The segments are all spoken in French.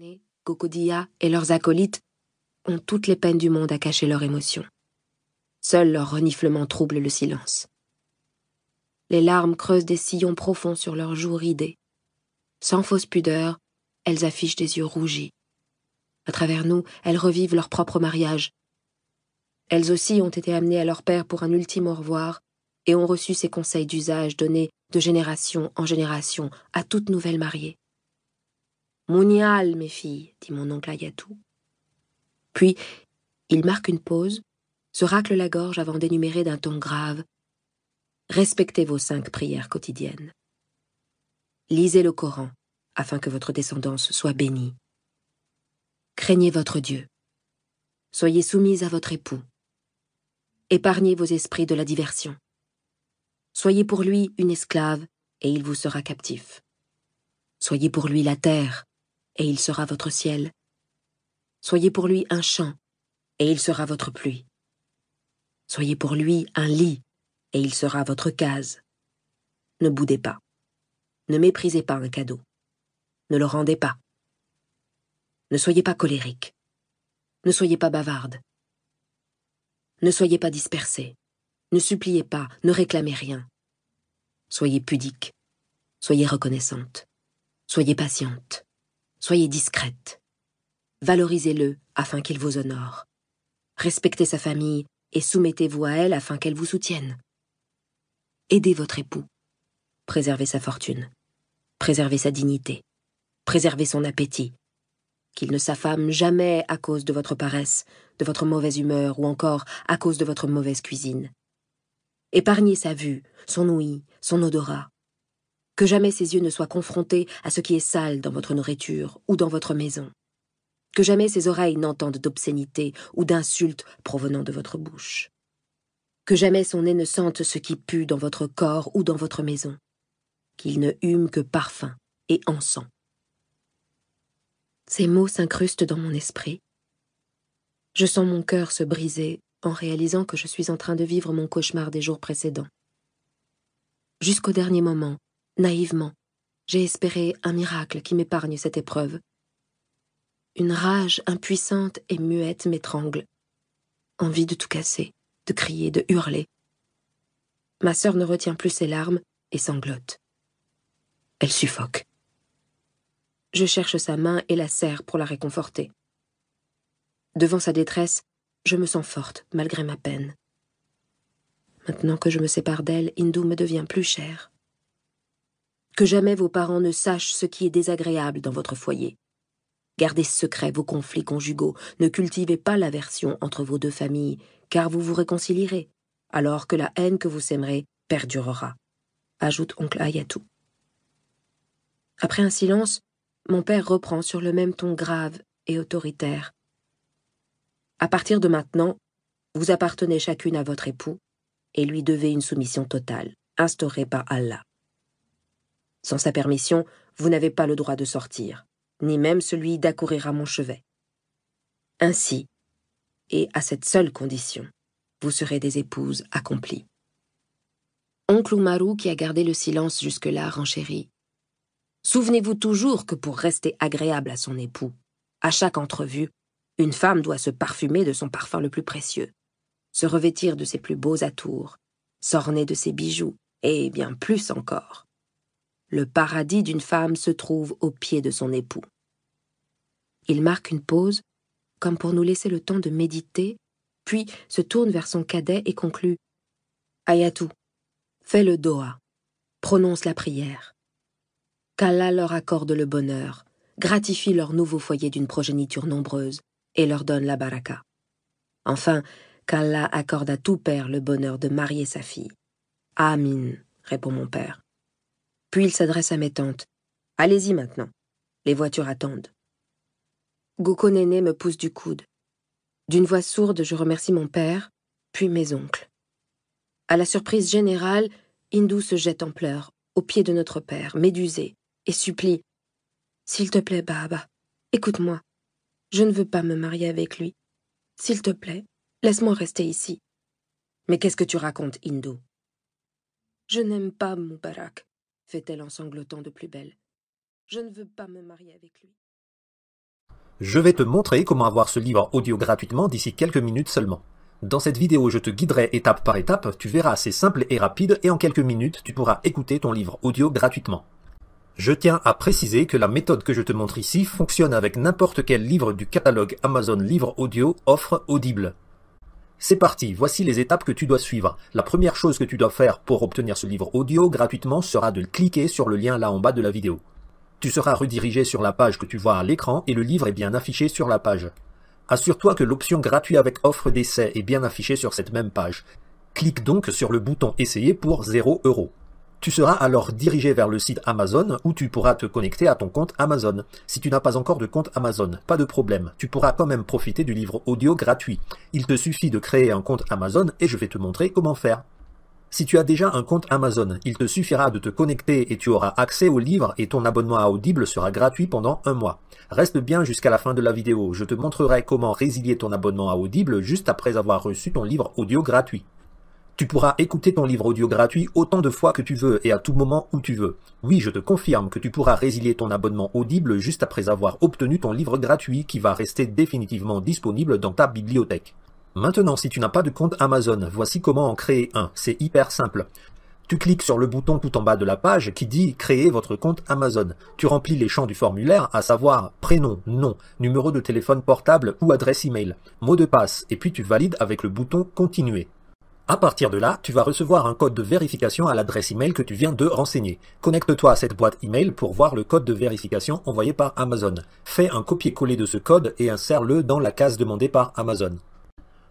Daphné, et leurs acolytes ont toutes les peines du monde à cacher leurs émotions. Seul leur reniflement trouble le silence. Les larmes creusent des sillons profonds sur leurs joues ridées. Sans fausse pudeur, elles affichent des yeux rougis. À travers nous, elles revivent leur propre mariage. Elles aussi ont été amenées à leur père pour un ultime au revoir et ont reçu ces conseils d'usage donnés de génération en génération à toute nouvelle mariée. Monial, mes filles, dit mon oncle Ayatou. Puis, il marque une pause, se racle la gorge avant d'énumérer d'un ton grave Respectez vos cinq prières quotidiennes. Lisez le Coran, afin que votre descendance soit bénie. Craignez votre Dieu. Soyez soumise à votre époux. Épargnez vos esprits de la diversion. Soyez pour lui une esclave, et il vous sera captif. Soyez pour lui la terre, et il sera votre ciel. Soyez pour lui un champ, et il sera votre pluie. Soyez pour lui un lit, et il sera votre case. Ne boudez pas. Ne méprisez pas un cadeau. Ne le rendez pas. Ne soyez pas colérique. Ne soyez pas bavarde. Ne soyez pas dispersé. Ne suppliez pas, ne réclamez rien. Soyez pudique. Soyez reconnaissante. Soyez patiente. Soyez discrète. Valorisez-le afin qu'il vous honore. Respectez sa famille et soumettez-vous à elle afin qu'elle vous soutienne. Aidez votre époux. Préservez sa fortune. Préservez sa dignité. Préservez son appétit. Qu'il ne s'affame jamais à cause de votre paresse, de votre mauvaise humeur ou encore à cause de votre mauvaise cuisine. Épargnez sa vue, son ouïe, son odorat que jamais ses yeux ne soient confrontés à ce qui est sale dans votre nourriture ou dans votre maison, que jamais ses oreilles n'entendent d'obscénité ou d'insultes provenant de votre bouche, que jamais son nez ne sente ce qui pue dans votre corps ou dans votre maison, qu'il ne hume que parfum et encens. Ces mots s'incrustent dans mon esprit. Je sens mon cœur se briser en réalisant que je suis en train de vivre mon cauchemar des jours précédents. Jusqu'au dernier moment, naïvement, j'ai espéré un miracle qui m'épargne cette épreuve. Une rage impuissante et muette m'étrangle. Envie de tout casser, de crier, de hurler. Ma sœur ne retient plus ses larmes et sanglote. Elle suffoque. Je cherche sa main et la serre pour la réconforter. Devant sa détresse, je me sens forte, malgré ma peine. Maintenant que je me sépare d'elle, Hindou me devient plus chère. Que jamais vos parents ne sachent ce qui est désagréable dans votre foyer. Gardez secret vos conflits conjugaux, ne cultivez pas l'aversion entre vos deux familles, car vous vous réconcilierez, alors que la haine que vous sèmerez perdurera. Ajoute oncle Ayatou. Après un silence, mon père reprend sur le même ton grave et autoritaire. À partir de maintenant, vous appartenez chacune à votre époux et lui devez une soumission totale, instaurée par Allah. Sans sa permission, vous n'avez pas le droit de sortir, ni même celui d'accourir à mon chevet. Ainsi, et à cette seule condition, vous serez des épouses accomplies. Oncle Umaru, qui a gardé le silence jusque-là, renchérit. Souvenez-vous toujours que pour rester agréable à son époux, à chaque entrevue, une femme doit se parfumer de son parfum le plus précieux, se revêtir de ses plus beaux atours, s'orner de ses bijoux, et bien plus encore. Le paradis d'une femme se trouve aux pieds de son époux. Il marque une pause, comme pour nous laisser le temps de méditer, puis se tourne vers son cadet et conclut Ayatou, fais le doha, prononce la prière. Qu'Allah leur accorde le bonheur, gratifie leur nouveau foyer d'une progéniture nombreuse et leur donne la baraka. Enfin, qu'Allah accorde à tout père le bonheur de marier sa fille. Amin, répond mon père. Puis il s'adresse à mes tantes. Allez-y maintenant. Les voitures attendent. Goko me pousse du coude. D'une voix sourde, je remercie mon père, puis mes oncles. À la surprise générale, Hindou se jette en pleurs, aux pieds de notre père, médusé, et supplie S'il te plaît, Baba, écoute-moi. Je ne veux pas me marier avec lui. S'il te plaît, laisse-moi rester ici. Mais qu'est-ce que tu racontes, Hindou Je n'aime pas Moubarak fait-elle en sanglotant de plus belle. Je ne veux pas me marier avec lui. Je vais te montrer comment avoir ce livre audio gratuitement d'ici quelques minutes seulement. Dans cette vidéo, je te guiderai étape par étape, tu verras, c'est simple et rapide et en quelques minutes, tu pourras écouter ton livre audio gratuitement. Je tiens à préciser que la méthode que je te montre ici fonctionne avec n'importe quel livre du catalogue Amazon Livre Audio offre audible. C'est parti, voici les étapes que tu dois suivre. La première chose que tu dois faire pour obtenir ce livre audio gratuitement sera de cliquer sur le lien là en bas de la vidéo. Tu seras redirigé sur la page que tu vois à l'écran et le livre est bien affiché sur la page. Assure-toi que l'option gratuit avec offre d'essai est bien affichée sur cette même page. Clique donc sur le bouton essayer pour 0 euros. Tu seras alors dirigé vers le site Amazon où tu pourras te connecter à ton compte Amazon. Si tu n'as pas encore de compte Amazon, pas de problème, tu pourras quand même profiter du livre audio gratuit. Il te suffit de créer un compte Amazon et je vais te montrer comment faire. Si tu as déjà un compte Amazon, il te suffira de te connecter et tu auras accès au livre et ton abonnement à Audible sera gratuit pendant un mois. Reste bien jusqu'à la fin de la vidéo, je te montrerai comment résilier ton abonnement à Audible juste après avoir reçu ton livre audio gratuit. Tu pourras écouter ton livre audio gratuit autant de fois que tu veux et à tout moment où tu veux. Oui, je te confirme que tu pourras résilier ton abonnement audible juste après avoir obtenu ton livre gratuit qui va rester définitivement disponible dans ta bibliothèque. Maintenant, si tu n'as pas de compte Amazon, voici comment en créer un. C'est hyper simple. Tu cliques sur le bouton tout en bas de la page qui dit Créer votre compte Amazon. Tu remplis les champs du formulaire, à savoir prénom, nom, numéro de téléphone portable ou adresse email, mot de passe, et puis tu valides avec le bouton Continuer. À partir de là, tu vas recevoir un code de vérification à l'adresse email que tu viens de renseigner. Connecte-toi à cette boîte email pour voir le code de vérification envoyé par Amazon. Fais un copier-coller de ce code et insère-le dans la case demandée par Amazon.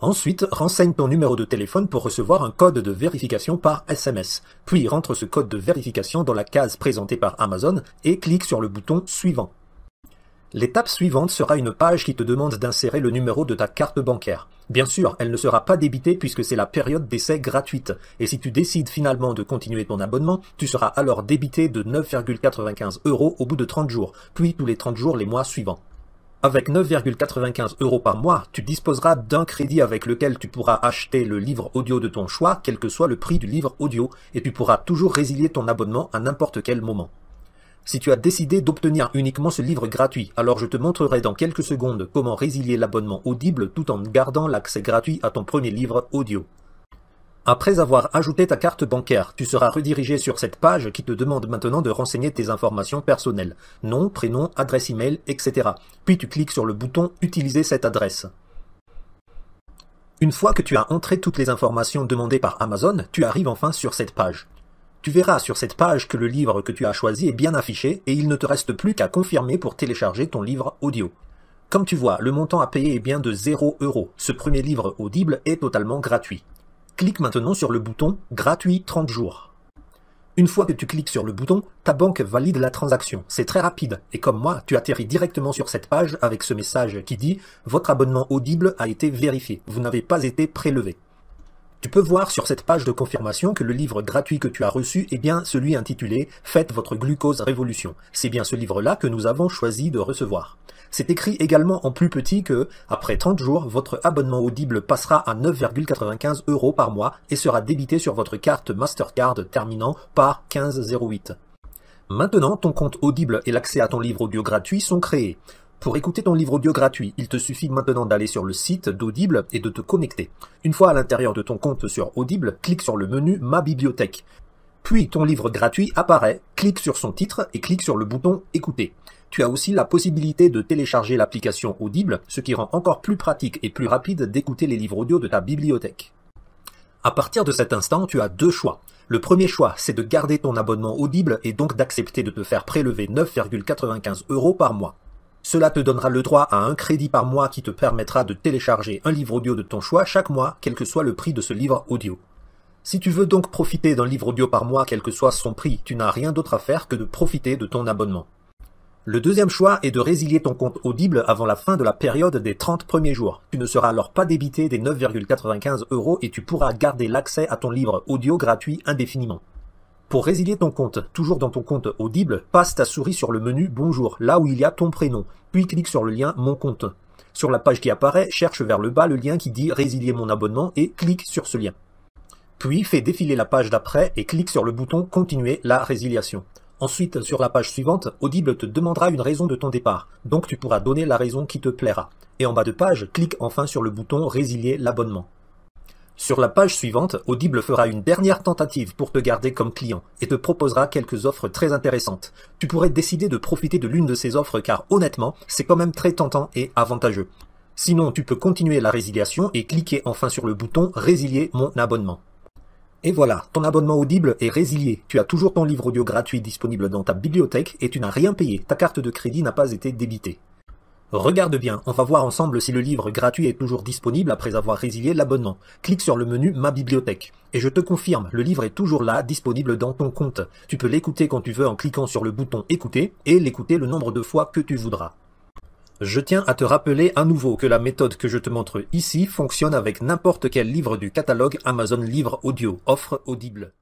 Ensuite, renseigne ton numéro de téléphone pour recevoir un code de vérification par SMS. Puis rentre ce code de vérification dans la case présentée par Amazon et clique sur le bouton Suivant. L'étape suivante sera une page qui te demande d'insérer le numéro de ta carte bancaire. Bien sûr, elle ne sera pas débitée puisque c'est la période d'essai gratuite, et si tu décides finalement de continuer ton abonnement, tu seras alors débité de 9,95 euros au bout de 30 jours, puis tous les 30 jours les mois suivants. Avec 9,95 euros par mois, tu disposeras d'un crédit avec lequel tu pourras acheter le livre audio de ton choix, quel que soit le prix du livre audio, et tu pourras toujours résilier ton abonnement à n'importe quel moment. Si tu as décidé d'obtenir uniquement ce livre gratuit, alors je te montrerai dans quelques secondes comment résilier l'abonnement audible tout en gardant l'accès gratuit à ton premier livre audio. Après avoir ajouté ta carte bancaire, tu seras redirigé sur cette page qui te demande maintenant de renseigner tes informations personnelles, nom, prénom, adresse email, etc. Puis tu cliques sur le bouton Utiliser cette adresse. Une fois que tu as entré toutes les informations demandées par Amazon, tu arrives enfin sur cette page. Tu verras sur cette page que le livre que tu as choisi est bien affiché et il ne te reste plus qu'à confirmer pour télécharger ton livre audio. Comme tu vois, le montant à payer est bien de 0 euros. Ce premier livre audible est totalement gratuit. Clique maintenant sur le bouton Gratuit 30 jours. Une fois que tu cliques sur le bouton, ta banque valide la transaction. C'est très rapide. Et comme moi, tu atterris directement sur cette page avec ce message qui dit Votre abonnement audible a été vérifié. Vous n'avez pas été prélevé. Tu peux voir sur cette page de confirmation que le livre gratuit que tu as reçu est bien celui intitulé Faites votre glucose révolution. C'est bien ce livre-là que nous avons choisi de recevoir. C'est écrit également en plus petit que, après 30 jours, votre abonnement audible passera à 9,95 euros par mois et sera débité sur votre carte Mastercard terminant par 1508. Maintenant, ton compte Audible et l'accès à ton livre audio gratuit sont créés. Pour écouter ton livre audio gratuit, il te suffit maintenant d'aller sur le site d'Audible et de te connecter. Une fois à l'intérieur de ton compte sur Audible, clique sur le menu Ma bibliothèque. Puis ton livre gratuit apparaît, clique sur son titre et clique sur le bouton Écouter. Tu as aussi la possibilité de télécharger l'application Audible, ce qui rend encore plus pratique et plus rapide d'écouter les livres audio de ta bibliothèque. À partir de cet instant, tu as deux choix. Le premier choix, c'est de garder ton abonnement audible et donc d'accepter de te faire prélever 9,95 euros par mois. Cela te donnera le droit à un crédit par mois qui te permettra de télécharger un livre audio de ton choix chaque mois, quel que soit le prix de ce livre audio. Si tu veux donc profiter d'un livre audio par mois, quel que soit son prix, tu n'as rien d'autre à faire que de profiter de ton abonnement. Le deuxième choix est de résilier ton compte Audible avant la fin de la période des 30 premiers jours. Tu ne seras alors pas débité des 9,95 euros et tu pourras garder l'accès à ton livre audio gratuit indéfiniment. Pour résilier ton compte, toujours dans ton compte Audible, passe ta souris sur le menu Bonjour, là où il y a ton prénom, puis clique sur le lien Mon compte. Sur la page qui apparaît, cherche vers le bas le lien qui dit Résilier mon abonnement et clique sur ce lien. Puis fais défiler la page d'après et clique sur le bouton Continuer la résiliation. Ensuite, sur la page suivante, Audible te demandera une raison de ton départ, donc tu pourras donner la raison qui te plaira. Et en bas de page, clique enfin sur le bouton Résilier l'abonnement. Sur la page suivante, Audible fera une dernière tentative pour te garder comme client et te proposera quelques offres très intéressantes. Tu pourrais décider de profiter de l'une de ces offres car honnêtement, c'est quand même très tentant et avantageux. Sinon, tu peux continuer la résiliation et cliquer enfin sur le bouton Résilier mon abonnement. Et voilà, ton abonnement Audible est résilié. Tu as toujours ton livre audio gratuit disponible dans ta bibliothèque et tu n'as rien payé. Ta carte de crédit n'a pas été débitée. Regarde bien, on va voir ensemble si le livre gratuit est toujours disponible après avoir résilié l'abonnement. Clique sur le menu Ma bibliothèque. Et je te confirme, le livre est toujours là, disponible dans ton compte. Tu peux l'écouter quand tu veux en cliquant sur le bouton Écouter et l'écouter le nombre de fois que tu voudras. Je tiens à te rappeler à nouveau que la méthode que je te montre ici fonctionne avec n'importe quel livre du catalogue Amazon Livre Audio, offre audible.